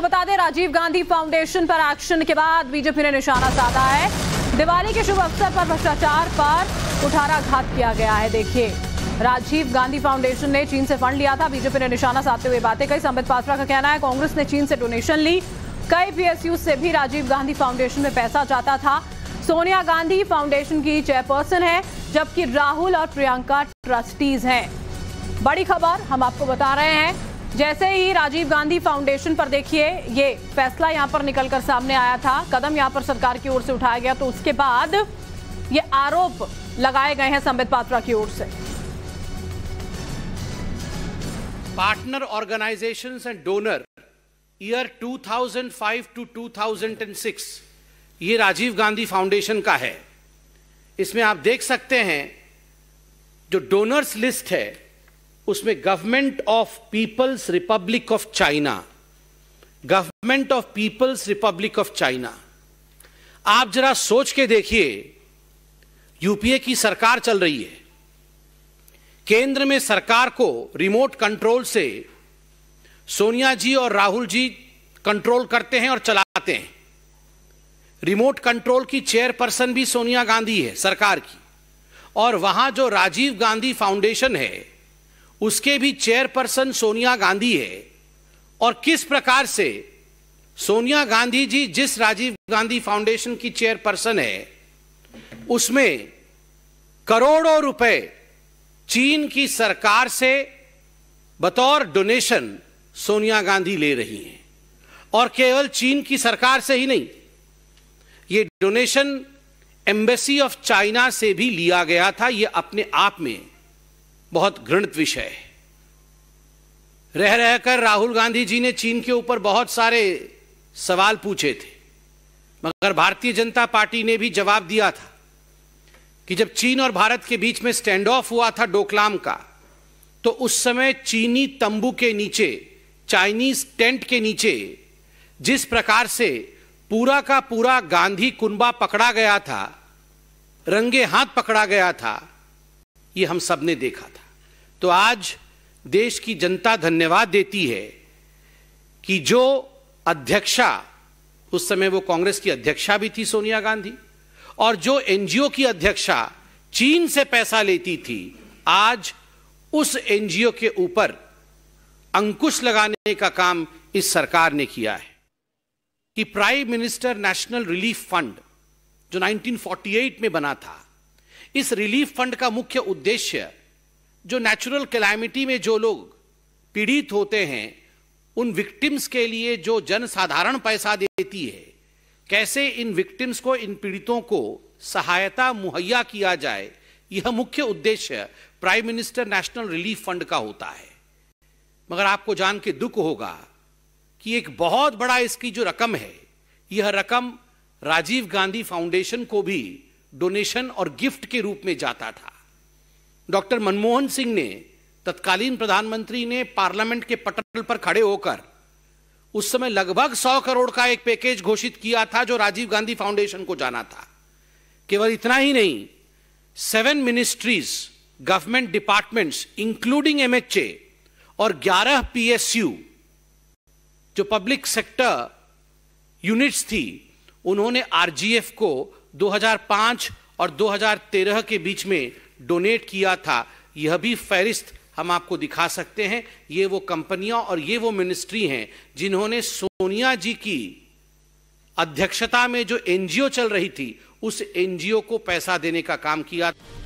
आपको बता दें राजीव गांधी फाउंडेशन पर एक्शन के बाद बीजेपी ने निशाना साधा है दिवाली के शुभ अवसर पर भ्रष्टाचार पर कुठाराघात किया गया है देखिए राजीव गांधी फाउंडेशन ने चीन से फंड लिया था बीजेपी ने निशाना साधते हुए बातें कही संबित पात्रा का कहना है कांग्रेस ने चीन से डोनेशन ली कई पीएसयू से भी राजीव गांधी फाउंडेशन में पैसा जाता था सोनिया गांधी फाउंडेशन की चेयरपर्सन है जबकि राहुल और प्रियंका ट्रस्टीज हैं बड़ी खबर हम आपको बता रहे हैं जैसे ही राजीव गांधी फाउंडेशन पर देखिए ये फैसला यहां पर निकलकर सामने आया था कदम यहां पर सरकार की ओर से उठाया गया तो उसके बाद ये आरोप लगाए गए हैं संबित पात्रा की ओर से partner organisation and donor year 2005 to 2006 ये राजीव गांधी फाउंडेशन का है इसमें आप देख सकते हैं जो डोनर्स लिस्ट है उसमें government of people's republic of China government of people's republic of China आप जरा सोच के देखिए यूपीए की सरकार चल रही है केंद्र में सरकार को रिमोट कंट्रोल से सोनिया जी और राहुल जी कंट्रोल करते हैं और चलाते हैं रिमोट कंट्रोल की चेयरपर्सन भी सोनिया गांधी है सरकार की और वहां जो राजीव गांधी फाउंडेशन है उसके भी चेयरपर्सन सोनिया गांधी है और किस प्रकार से सोनिया गांधी जी जिस राजीव गांधी फाउंडेशन की चेयरपर्सन है उसमें करोड़ों रुपए चीन की सरकार से बतौर डोनेशन सोनिया गांधी ले रही हैं और केवल चीन की सरकार से ही नहीं ये डोनेशन एम्बेसी ऑफ चाइना से भी लिया गया था ये अपने आप में बहुत घृणित विषय है रह रहकर राहुल गांधी जी ने चीन के ऊपर बहुत सारे सवाल पूछे थे मगर भारतीय जनता पार्टी ने भी जवाब दिया था कि जब चीन और भारत के बीच में स्टैंड ऑफ हुआ था डोकलाम का तो उस समय चीनी तंबू के नीचे चाइनीज टेंट के नीचे जिस प्रकार से पूरा का पूरा गांधी कुंबा पकड़ा गया था रंगे हाथ पकड़ा गया था ये हम सब ने देखा था तो आज देश की जनता धन्यवाद देती है कि जो अध्यक्षा उस समय वो कांग्रेस की अध्यक्षा भी थी सोनिया गांधी और जो एनजीओ की अध्यक्षा चीन से पैसा लेती थी आज उस एनजीओ के ऊपर अंकुश लगाने का काम इस सरकार ने किया है कि Prime minister national relief Fund जो 1948 में बना था इस रिलीफ फंड का मुख्य उद्देश्य जो नेचुरल कैलामिटी में जो लोग पीड़ित होते हैं उन विक्टिम्स के लिए जो जन साधारण पैसा देती है कैसे इन विक्टिम्स को इन पीड़ितों को सहायता मुहैया किया जाए यह मुख्य उद्देश्य prime minister national relief fund का होता है मगर आपको जान के दुख होगा कि एक बहुत बड़ा इसकी जो रकम है यह रकम राजीव गांधी फाउंडेशन को भी डोनेशन और गिफ्ट के रूप में जाता था डॉक्टर मनमोहन सिंह ने तत्कालीन प्रधानमंत्री ने पार्लियामेंट के पटल पर खड़े होकर उस समय लगभग 100 करोड़ का एक पैकेज घोषित किया था जो राजीव गांधी फाउंडेशन को जाना था केवल इतना ही नहीं seven ministries government departments including MHA और 11 पीएसयू जो पब्लिक सेक्टर यूनिट्स थी उन्होंने आरजीएफ को 2005 और 2013 के बीच में डोनेट किया था यह भी फहरिस्त हम आपको दिखा सकते हैं ये वो कंपनियां और ये वो मिनिस्ट्री हैं जिन्होंने सोनिया जी की अध्यक्षता में जो एनजीओ चल रही थी उस एनजीओ को पैसा देने का काम किया